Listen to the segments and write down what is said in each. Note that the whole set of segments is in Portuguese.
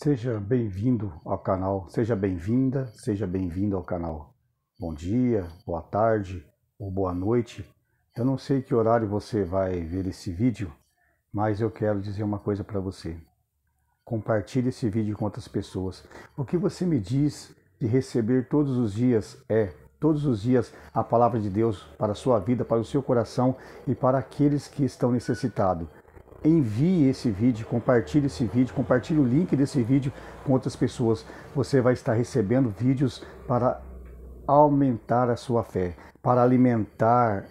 Seja bem-vindo ao canal, seja bem-vinda, seja bem-vindo ao canal. Bom dia, boa tarde ou boa noite. Eu não sei que horário você vai ver esse vídeo, mas eu quero dizer uma coisa para você. Compartilhe esse vídeo com outras pessoas. O que você me diz de receber todos os dias é todos os dias a palavra de Deus para a sua vida, para o seu coração e para aqueles que estão necessitados envie esse vídeo, compartilhe esse vídeo, compartilhe o link desse vídeo com outras pessoas. Você vai estar recebendo vídeos para aumentar a sua fé, para alimentar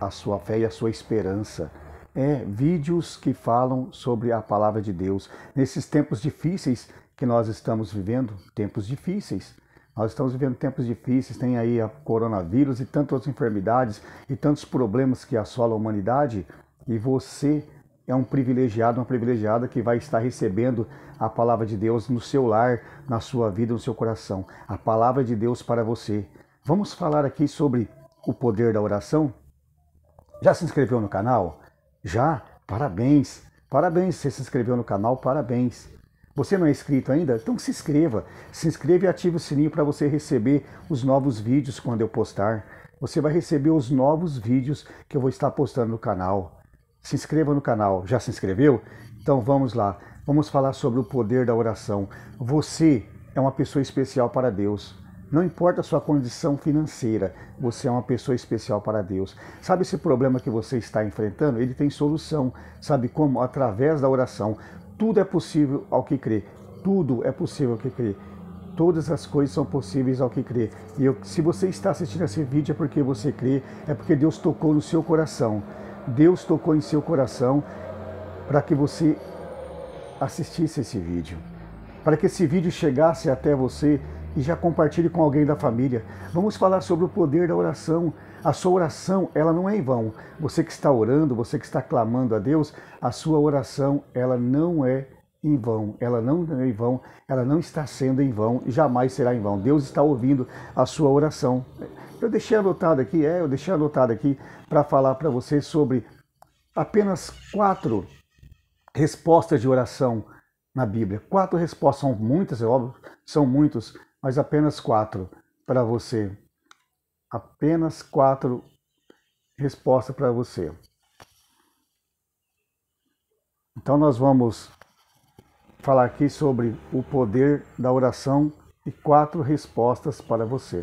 a sua fé e a sua esperança. É, vídeos que falam sobre a palavra de Deus. Nesses tempos difíceis que nós estamos vivendo, tempos difíceis, nós estamos vivendo tempos difíceis, tem aí a coronavírus e tantas enfermidades e tantos problemas que assolam a humanidade, e você é um privilegiado, uma privilegiada que vai estar recebendo a palavra de Deus no seu lar, na sua vida, no seu coração. A palavra de Deus para você. Vamos falar aqui sobre o poder da oração? Já se inscreveu no canal? Já? Parabéns! Parabéns, você se inscreveu no canal, parabéns! Você não é inscrito ainda? Então se inscreva. Se inscreva e ative o sininho para você receber os novos vídeos quando eu postar. Você vai receber os novos vídeos que eu vou estar postando no canal se inscreva no canal. Já se inscreveu? Então vamos lá. Vamos falar sobre o poder da oração. Você é uma pessoa especial para Deus. Não importa a sua condição financeira, você é uma pessoa especial para Deus. Sabe esse problema que você está enfrentando? Ele tem solução. Sabe como? Através da oração. Tudo é possível ao que crê. Tudo é possível ao que crê todas as coisas são possíveis ao que crê. E eu, se você está assistindo esse vídeo é porque você crê, é porque Deus tocou no seu coração. Deus tocou em seu coração para que você assistisse esse vídeo, para que esse vídeo chegasse até você e já compartilhe com alguém da família. Vamos falar sobre o poder da oração. A sua oração, ela não é em vão. Você que está orando, você que está clamando a Deus, a sua oração, ela não é em vão, ela não é em vão, ela não está sendo em vão, jamais será em vão. Deus está ouvindo a sua oração. Eu deixei anotado aqui, é, eu deixei anotado aqui para falar para vocês sobre apenas quatro respostas de oração na Bíblia. Quatro respostas, são muitas, é óbvio, são muitos, mas apenas quatro para você. Apenas quatro respostas para você. Então nós vamos falar aqui sobre o poder da oração e quatro respostas para você.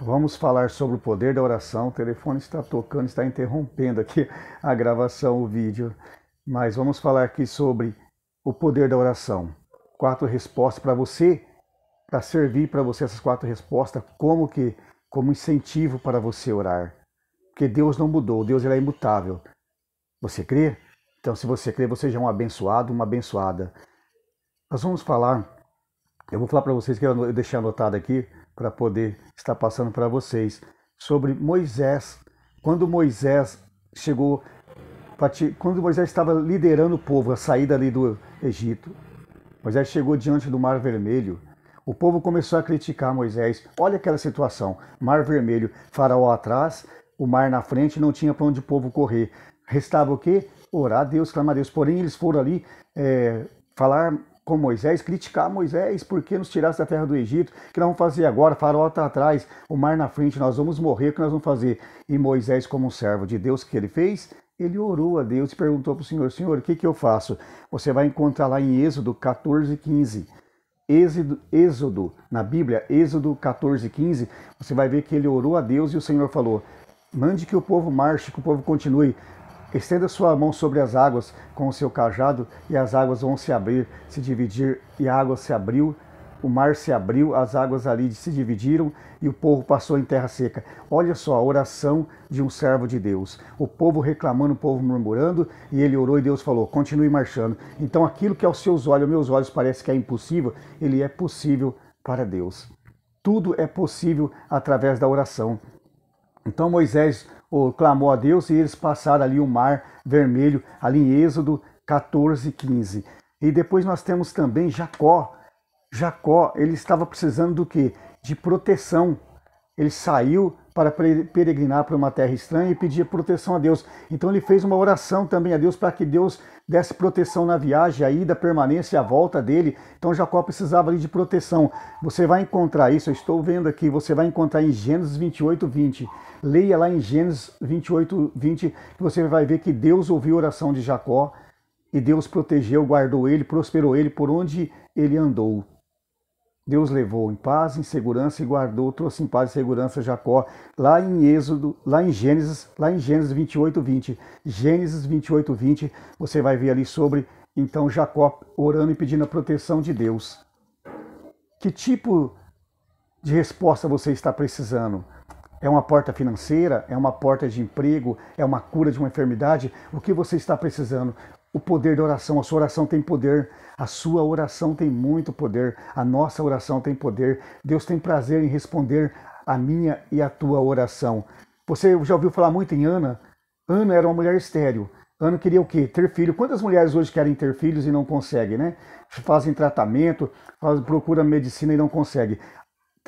Vamos falar sobre o poder da oração. O telefone está tocando, está interrompendo aqui a gravação, o vídeo. Mas vamos falar aqui sobre o poder da oração. Quatro respostas para você, para servir para você essas quatro respostas, como que como incentivo para você orar. Porque Deus não mudou, Deus é imutável. Você crê? Então, se você crê, você já é um abençoado, uma abençoada. Nós vamos falar, eu vou falar para vocês que eu deixei anotado aqui, para poder estar passando para vocês sobre Moisés. Quando Moisés chegou, quando Moisés estava liderando o povo a saída ali do Egito, Moisés chegou diante do Mar Vermelho. O povo começou a criticar Moisés. Olha aquela situação: Mar Vermelho, Faraó atrás, o mar na frente, não tinha para onde o povo correr. Restava o quê? Orar a Deus, clamar a Deus. Porém, eles foram ali é, falar com Moisés, criticar Moisés, porque nos tirasse da terra do Egito? O que nós vamos fazer agora? Farol está atrás, o mar na frente, nós vamos morrer, o que nós vamos fazer? E Moisés, como um servo de Deus que ele fez, ele orou a Deus e perguntou para o Senhor: Senhor, o que, que eu faço? Você vai encontrar lá em Êxodo 14, 15. Êxodo, Êxodo, na Bíblia, Êxodo 14, 15, você vai ver que ele orou a Deus e o Senhor falou: Mande que o povo marche, que o povo continue. Estenda sua mão sobre as águas com o seu cajado, e as águas vão se abrir, se dividir, e a água se abriu, o mar se abriu, as águas ali se dividiram e o povo passou em terra seca. Olha só a oração de um servo de Deus. O povo reclamando, o povo murmurando, e ele orou e Deus falou: continue marchando. Então aquilo que aos é seus olhos, aos meus olhos, parece que é impossível, ele é possível para Deus. Tudo é possível através da oração. Então Moisés clamou a Deus e eles passaram ali o mar vermelho, ali em Êxodo 14, 15. E depois nós temos também Jacó. Jacó, ele estava precisando do quê? De proteção. Ele saiu para peregrinar para uma terra estranha e pedir proteção a Deus. Então ele fez uma oração também a Deus para que Deus desse proteção na viagem, a ida, a permanência e a volta dele. Então Jacó precisava ali de proteção. Você vai encontrar isso, eu estou vendo aqui, você vai encontrar em Gênesis 28, 20. Leia lá em Gênesis 28, 20, que você vai ver que Deus ouviu a oração de Jacó e Deus protegeu, guardou ele, prosperou ele por onde ele andou. Deus levou em paz, em segurança e guardou, trouxe em paz e segurança Jacó, lá em Êxodo, lá em Gênesis, lá em Gênesis 28, 20. Gênesis 28, 20, você vai ver ali sobre, então, Jacó orando e pedindo a proteção de Deus. Que tipo de resposta você está precisando? É uma porta financeira? É uma porta de emprego? É uma cura de uma enfermidade? O que você está precisando? o poder da oração. A sua oração tem poder. A sua oração tem muito poder. A nossa oração tem poder. Deus tem prazer em responder a minha e a tua oração. Você já ouviu falar muito em Ana? Ana era uma mulher estéril. Ana queria o quê? Ter filho. Quantas mulheres hoje querem ter filhos e não conseguem, né? Fazem tratamento, procuram medicina e não conseguem.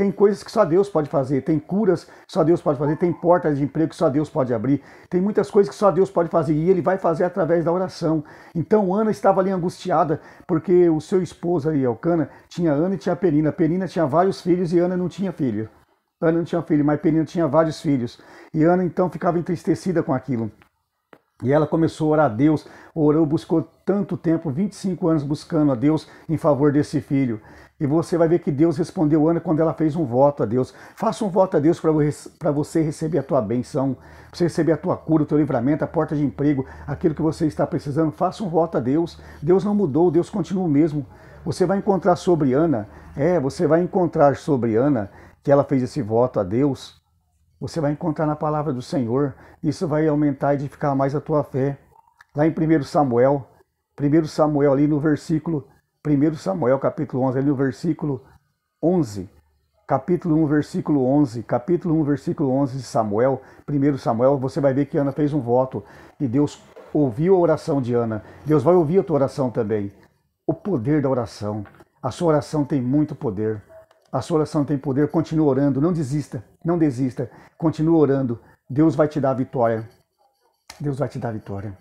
Tem coisas que só Deus pode fazer, tem curas que só Deus pode fazer, tem portas de emprego que só Deus pode abrir, tem muitas coisas que só Deus pode fazer e Ele vai fazer através da oração. Então Ana estava ali angustiada porque o seu esposo aí, Elcana, tinha Ana e tinha Perina. Perina tinha vários filhos e Ana não tinha filho. Ana não tinha filho, mas Perina tinha vários filhos. E Ana então ficava entristecida com aquilo. E ela começou a orar a Deus, orou, buscou tanto tempo, 25 anos buscando a Deus em favor desse filho. E você vai ver que Deus respondeu Ana quando ela fez um voto a Deus. Faça um voto a Deus para você receber a tua benção, para você receber a tua cura, o teu livramento, a porta de emprego, aquilo que você está precisando. Faça um voto a Deus. Deus não mudou, Deus continua o mesmo. Você vai encontrar sobre Ana, é, você vai encontrar sobre Ana que ela fez esse voto a Deus. Você vai encontrar na palavra do Senhor. Isso vai aumentar e edificar mais a tua fé. Lá em 1 Samuel, 1 Samuel ali no versículo 1 Samuel capítulo 11, ali o versículo 11, capítulo 1, versículo 11, capítulo 1, versículo 11 de Samuel, 1 Samuel, você vai ver que Ana fez um voto e Deus ouviu a oração de Ana. Deus vai ouvir a tua oração também. O poder da oração. A sua oração tem muito poder. A sua oração tem poder. Continua orando, não desista, não desista. Continua orando. Deus vai te dar a vitória. Deus vai te dar a vitória.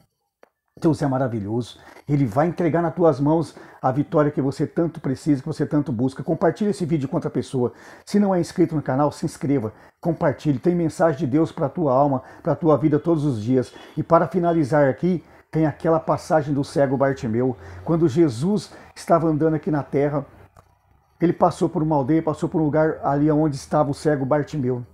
Deus é maravilhoso. Ele vai entregar nas tuas mãos a vitória que você tanto precisa, que você tanto busca. Compartilhe esse vídeo com outra pessoa. Se não é inscrito no canal, se inscreva. Compartilhe. Tem mensagem de Deus para a tua alma, para a tua vida todos os dias. E para finalizar aqui, tem aquela passagem do cego Bartimeu. Quando Jesus estava andando aqui na terra, ele passou por uma aldeia, passou por um lugar ali onde estava o cego Bartimeu.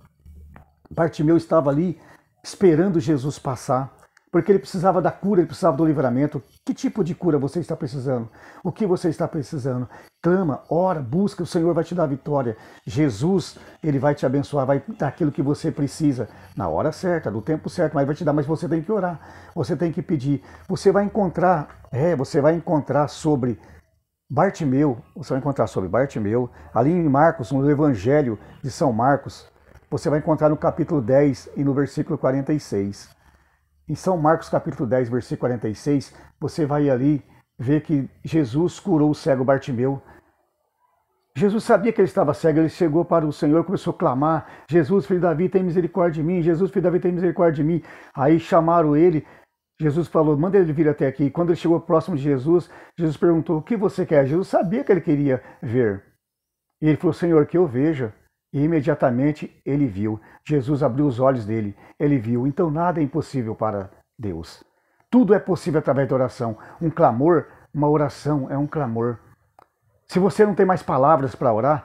Bartimeu estava ali esperando Jesus passar porque ele precisava da cura, ele precisava do livramento. Que tipo de cura você está precisando? O que você está precisando? Clama, ora, busca, o Senhor vai te dar a vitória. Jesus, ele vai te abençoar, vai dar aquilo que você precisa na hora certa, no tempo certo, mas vai te dar, mas você tem que orar, você tem que pedir. Você vai encontrar, é, você vai encontrar sobre Bartimeu, você vai encontrar sobre Bartimeu, ali em Marcos, no Evangelho de São Marcos, você vai encontrar no capítulo 10 e no versículo 46. Em São Marcos capítulo 10, versículo 46, você vai ali ver que Jesus curou o cego Bartimeu. Jesus sabia que ele estava cego, ele chegou para o Senhor, começou a clamar: Jesus, filho de Davi, tem misericórdia de mim, Jesus, filho de Davi, tem misericórdia de mim. Aí chamaram ele, Jesus falou: manda ele vir até aqui. Quando ele chegou próximo de Jesus, Jesus perguntou: o que você quer? Jesus sabia que ele queria ver. E ele falou: Senhor, que eu veja. E imediatamente ele viu. Jesus abriu os olhos dele. Ele viu. Então nada é impossível para Deus. Tudo é possível através da oração. Um clamor, uma oração é um clamor. Se você não tem mais palavras para orar,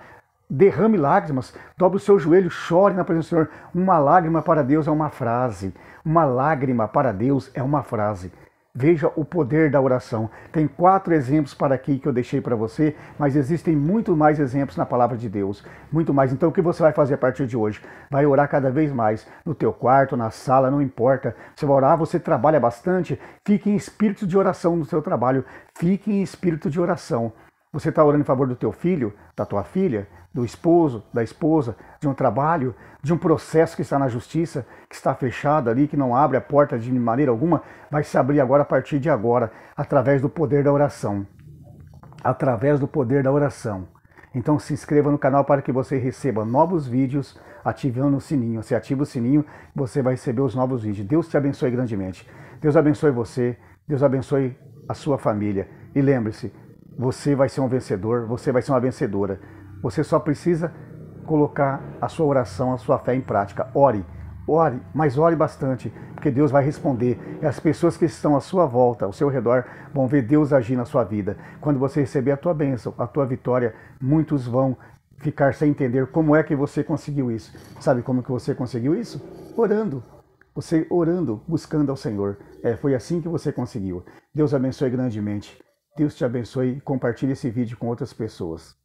derrame lágrimas, dobre o seu joelho, chore na presença do Senhor. Uma lágrima para Deus é uma frase. Uma lágrima para Deus é uma frase. Veja o poder da oração. Tem quatro exemplos para aqui que eu deixei para você, mas existem muito mais exemplos na palavra de Deus. Muito mais. Então, o que você vai fazer a partir de hoje? Vai orar cada vez mais no teu quarto, na sala, não importa. Você vai orar, você trabalha bastante, fique em espírito de oração no seu trabalho. Fique em espírito de oração. Você está orando em favor do teu filho, da tua filha, do esposo, da esposa, de um trabalho, de um processo que está na justiça, que está fechado ali, que não abre a porta de maneira alguma, vai se abrir agora a partir de agora, através do poder da oração. Através do poder da oração. Então se inscreva no canal para que você receba novos vídeos ativando o sininho. Você ativa o sininho, você vai receber os novos vídeos. Deus te abençoe grandemente. Deus abençoe você, Deus abençoe a sua família. E lembre-se, você vai ser um vencedor, você vai ser uma vencedora. Você só precisa colocar a sua oração, a sua fé em prática. Ore, ore, mas ore bastante, porque Deus vai responder. E as pessoas que estão à sua volta, ao seu redor, vão ver Deus agir na sua vida. Quando você receber a tua bênção, a tua vitória, muitos vão ficar sem entender como é que você conseguiu isso. Sabe como que você conseguiu isso? Orando. Você orando, buscando ao Senhor. É, foi assim que você conseguiu. Deus abençoe grandemente. Deus te abençoe e compartilhe esse vídeo com outras pessoas.